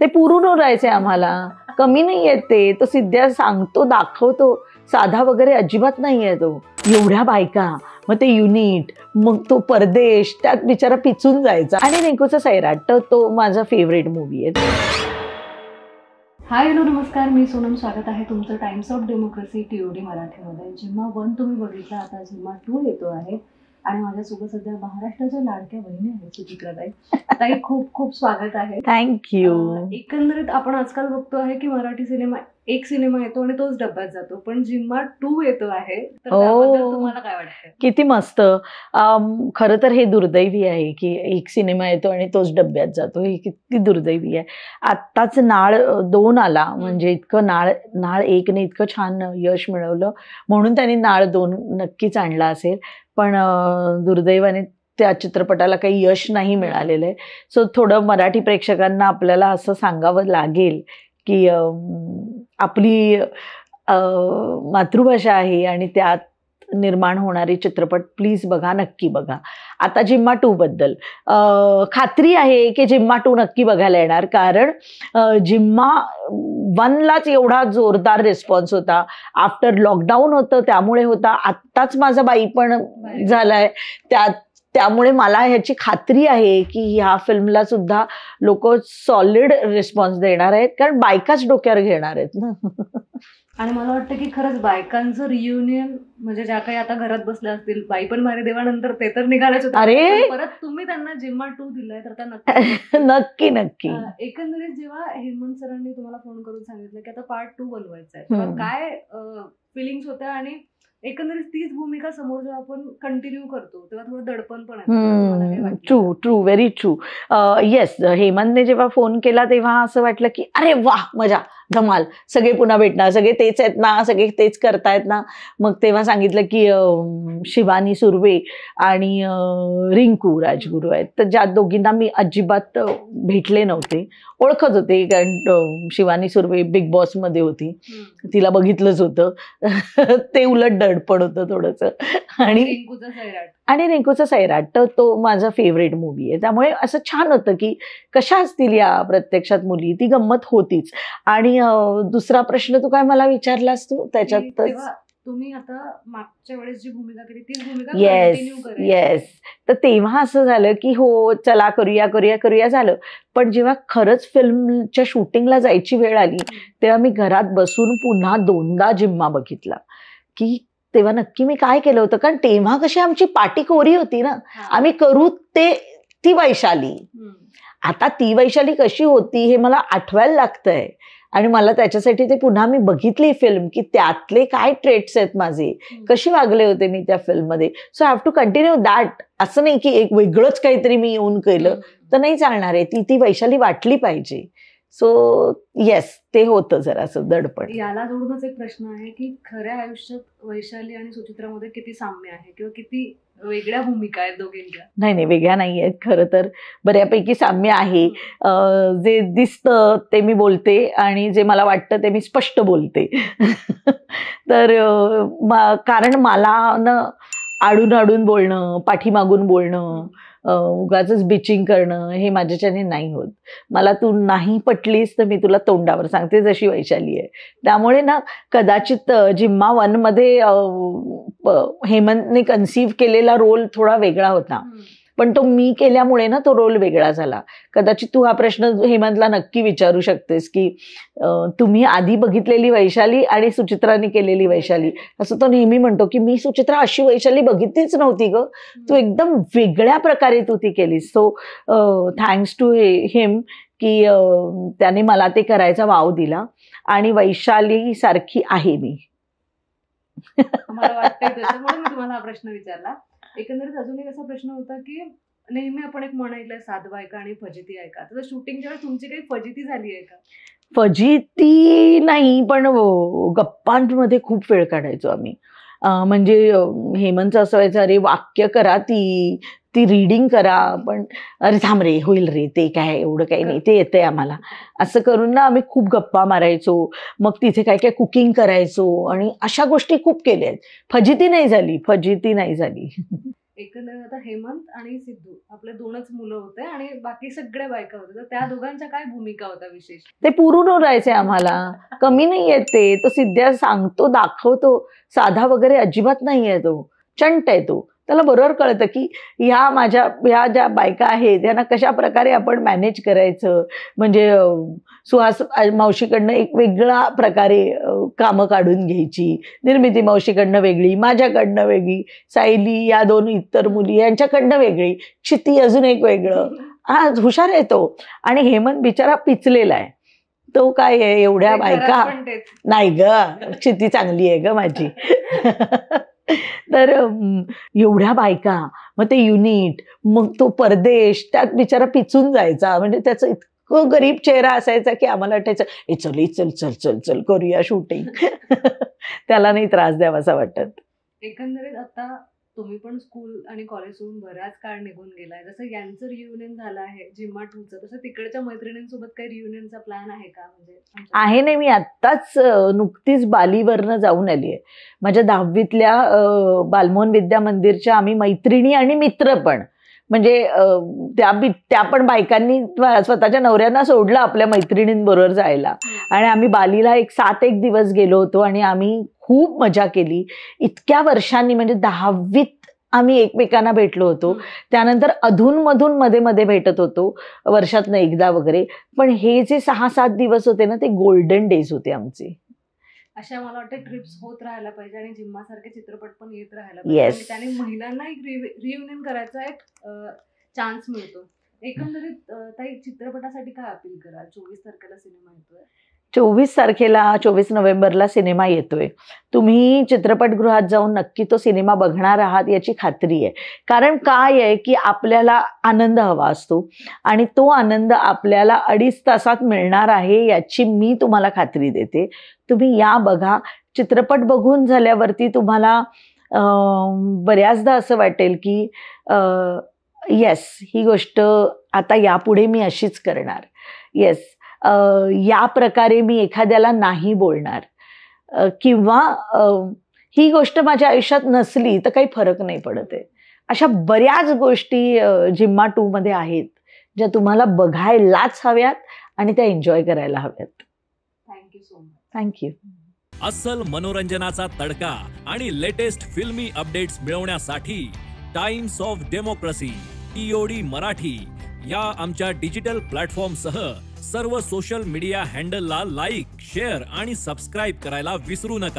ते पुरून उरायचे आम्हाला कमी नाही येत ते तो सिद्ध्या सांगतो दाखवतो साधा वगैरे अजिबात नाही आहे तो एवढ्या बायका मग ते युनिट मग तो परदेश त्यात बिचारा पिचून जायचा आणि रिंकूचा सैराट तो माझा फेवरेट मूवी आहे हाय हॅलो नमस्कार मी सोनम स्वागत आहे तुमचं टाइम्स ऑफ डेमोक्रेसी टीओडी मराठीमध्ये जेव्हा वन तुम्ही बघितला आता जेव्हा टू येतो आहे आणि माझ्यासोबत सध्या महाराष्ट्राच्या लाडक्या बहिणी आहेत सुचित्राबाई ताई खूप खूप स्वागत आहे थँक्यू एकंदरीत आपण आजकाल बघतो आहे की मराठी सिनेमा एक सिनेमा येतो आणि तोच डब्यात जातो पण जिम्मा टू येतो आहे तर हो. तुम्हाला काय वाटतं किती मस्त खर तर हे दुर्दैवी आहे की एक सिनेमा येतो आणि तोच डब्यात जातो ही किती दुर्दैवी आहे आत्ताच नाळ दोन आला म्हणजे इतकं नाळ नाळ एकने इतकं छान यश मिळवलं म्हणून त्यांनी नाळ दोन नक्कीच आणला असेल पण दुर्दैवाने त्या चित्रपटाला काही यश नाही मिळालेलं आहे सो थोडं मराठी प्रेक्षकांना आपल्याला असं सांगावं लागेल की आपली मातृभाषा आहे आणि त्यात निर्माण होणारे चित्रपट प्लीज बघा नक्की बघा आता जिम्मा टू बद्दल खात्री आहे की जिम्मा टू नक्की बघायला येणार कारण जिम्मा वनलाच एवढा जोरदार रिस्पॉन्स होता आफ्टर लॉकडाऊन होतं त्यामुळे होता आत्ताच माझा बाई पण झालाय त्यात त्यामुळे मला ह्याची खात्री आहे की ह्या फिल्मला सुद्धा लोक सॉलिड रिस्पॉन्स देणार आहेत कारण बायकाच डोक्यावर घेणार आहेत ना आणि मला वाटतं की खरंच बायकांचं रियुनियन म्हणजे ज्या काही आता घरात बसल्या असतील बाई पण मारे देवानंतर ते तर निघाल्याच अरे परत तुम्ही त्यांना जिम्मा टू दिलाय तर त्या नक्की नक्की एकंदरीत जेव्हा हेमंत सरांनी तुम्हाला फोन करून सांगितलं की आता पार्ट टू बनवायचा आहे काय फिलिंग्स होत्या आणि एकंदरीत तीच भूमिका समोर जेव्हा आपण कंटिन्यू करतो तेव्हा थोडं दडपण पण true true very true yes हेमंतने जेव्हा फोन केला तेव्हा असं वाटलं की अरे वाह मजा धमाल सगळे पुन्हा भेटणार सगळे तेच आहेत ना सगळे तेच करतायत ना मग तेव्हा सांगितलं की शिवानी सुर्वे आणि रिंकू राजगुरू आहेत तर ज्या दोघींना मी अजिबात भेटले नव्हते ओळखत होते कारण शिवानी सुर्वे बिग बॉसमध्ये होती तिला बघितलंच होतं ते उलट दडपण होतं थोडंसं आणि आणि रिंकूचं सैराट तो माझा फेवरेट मूवी आहे त्यामुळे असं छान होतं की कशा असतील या प्रत्यक्षात मुली ती गंमत होतीच आणि दुसरा प्रश्न तू काय मला विचारलास तू त्याच्यात तुम्ही आता मागच्या वेळेस जी भूमिका केली ती येस येस तर तेव्हा असं झालं की हो चला करूया करूया करूया झालं पण जेव्हा खरंच फिल्मच्या शूटिंगला जायची वेळ आली तेव्हा मी घरात बसून पुन्हा दोनदा जिम्मा बघितला की तेव्हा नक्की मी काय केलं होतं कारण तेव्हा कशी आमची पाठी कोरी होती ना आम्ही करू ते ती वैशाली आता ती वैशाली कशी होती हे मला आठवायला लागतंय आणि मला त्याच्यासाठी ते पुन्हा मी बघितली फिल्म की त्यातले काय ट्रेट्स आहेत माझे कशी वागले होते मी त्या फिल्ममध्ये so have to continue that असं नाही की एक वेगळंच काहीतरी मी येऊन केलं तर नाही चालणार आहे ती ती वैशाली वाटली पाहिजे सो येस ते होतं असं दडपण याला जोडूनच एक प्रश्न आहे की खऱ्या आयुष्यात वैशाली आणि सुचित्रामध्ये किती साम्य आहे किंवा किती वेगळ्या भूमिका आहेत दोघींच्या नाही नाही वेगळ्या नाही आहेत खरं तर बऱ्यापैकी साम्य आहे जे दिसतं ते मी बोलते आणि जे मला वाटतं ते मी स्पष्ट बोलते तर कारण मला ना आडून आडून बोलणं पाठीमागून बोलणं उगाच बिचिंग करणं हे माझ्याच्याने नाही होत मला तू नाही पटलीस तर मी तुला तोंडावर सांगते जशी वैशाली आहे त्यामुळे ना कदाचित जिम्मा वन मध्ये हेमंतने कन्सीव्ह केलेला रोल थोडा वेगळा होता पण तो मी केल्यामुळे ना तो रोल वेगळा झाला कदाचित तू हा प्रश्न हेमंतला नक्की विचारू शकतेस की तुम्ही आधी बघितलेली वैशाली आणि सुचित्राने केलेली वैशाली असं तो नेहमी म्हणतो की मी सुचित्रा अशी वैशाली बघितलीच नव्हती ग तू एकदम वेगळ्या प्रकारे तू ती केलीस सो थँक्स टू हे हिम की त्याने मला ते करायचा वाव दिला आणि वैशाली सारखी आहे मी मला वाटतंय तुम्हाला हा प्रश्न विचारला एकंदरीत अजून एक असा प्रश्न होता की नेहमी आपण एक म्हण ऐकलंय सात ऐका आणि फजिती ऐका तर शूटिंगच्या वेळेस तुमची काही फजिती झाली आहे का फजिती नाही पण गप्पांमध्ये खूप वेळ काढायचो आम्ही म्हणजे हेमंत असं व्हायचं अरे वाक्य करा ती ती रिडिंग करा पण अरे थांब रे होईल रे ते काय एवढं काही नाही ते येतंय आम्हाला असं करून ना आम्ही खूप गप्पा मारायचो मग तिथे काय काय कुकिंग करायचो आणि अशा गोष्टी खूप केल्या आहेत फजिती नाही झाली फजिती नाही झाली एकंदरीत आता हेमंत आणि सिद्धू आपले दोनच मुलं होते आणि बाकी सगळ्या बायका होत्या तर त्या दोघांच्या काय भूमिका होता विशेष ते पुरून राहायचे आम्हाला कमी नाही येते ते तो सिद्ध्या सांगतो दाखवतो साधा वगैरे अजिबात नाही आहे तो चंट आहे तो त्याला बरोबर कळतं की ह्या माझ्या ह्या ज्या बायका आहेत यांना कशा प्रकारे आपण मॅनेज करायचं म्हणजे सुहास मावशीकडनं एक वेगळा प्रकारे कामं काढून घ्यायची निर्मिती मावशीकडनं वेगळी माझ्याकडनं वेगळी सायली या दोन इतर मुली यांच्याकडनं वेगळी क्षिती अजून एक वेगळं हा हुशार येतो आणि हेमंत बिचारा पिचलेला आहे तो काय आहे एवढ्या बायका नाही ग क्षिती चांगली आहे ग माझी तर एवढ्या बायका मग ते युनिट मग तो परदेश त्यात बिचारा पिचून जायचा म्हणजे त्याचं इतकं गरीब चेहरा असायचा की आम्हाला वाटायचं ए चल चल चल चल चल करूया शूटिंग त्याला नाही त्रास द्यावासा वाटत एकंदरीत आता तुम्ही पण स्कूल आणि सोडून बऱ्याच काळ निघून गेलाय जसं यांचं रियुनियन झालं आहे जिम्मा टूचं तसं तिकडच्या मैत्रिणींसोबत काही रियुनियनचा प्लॅन आहे का म्हणजे आहे नाही मी आत्ताच नुकतीच बालीवरनं जाऊन आली आहे माझ्या दहावीतल्या बालमोहन विद्या मंदिरच्या आम्ही मैत्रिणी आणि मित्र पण म्हणजे त्या त्या पण बायकांनी स्वतःच्या नवऱ्यांना सोडलं आपल्या मैत्रिणींबरोबर जायला आणि आम्ही बालीला एक सात एक दिवस गेलो होतो आणि आम्ही खूप मजा केली इतक्या वर्षांनी म्हणजे दहावीत आम्ही एकमेकांना भेटलो होतो त्यानंतर अधूनमधून मध्ये मध्ये भेटत होतो वर्षातनं एकदा वगैरे पण हे जे सहा सात दिवस होते ना ते गोल्डन डेज होते आमचे अशा मला वाटतं ट्रिप्स होत राहायला पाहिजे आणि जिम्मा सारखे चित्रपट पण येत राहायला पाहिजे त्याने महिलांना एक रियुनियन करायचा एक चान्स मिळतो एकंदरीत ताई चित्रपटासाठी काय अपील करा चोवीस तारखेला सिनेमा येतोय चोवीस तारखेला चोवीस नोव्हेंबरला सिनेमा येतोय तुम्ही चित्रपटगृहात जाऊन नक्की तो सिनेमा बघणार आहात याची खात्री आहे कारण काय आहे की आपल्याला आनंद हवा असतो आणि तो आनंद आपल्याला अडीच तासात मिळणार आहे याची मी तुम्हाला खात्री देते तुम्ही या बघा चित्रपट बघून झाल्यावरती तुम्हाला बऱ्याचदा असं वाटेल की येस ही गोष्ट आता यापुढे मी अशीच करणार येस या प्रकारे मी एखाद्याला नाही बोलणार किंवा ही गोष्ट माझ्या आयुष्यात नसली तर काही फरक नाही पडत आहे अशा बऱ्याच गोष्टी जिम्मा टूमध्ये आहेत ज्या तुम्हाला बघायलाच हव्यात आणि त्या एन्जॉय करायला हव्यात थँक्यू सो मच थँक्यू असल मनोरंजनाचा तडका आणि लेटेस्ट फिल्मी अपडेट्स मिळवण्यासाठी Times of Democracy TOD Marathi या आमच्या डिजिटल प्लॅटफॉर्मसह सर्व सोशल मीडिया हँडलला लाईक शेअर आणि सबस्क्राईब करायला विसरू नका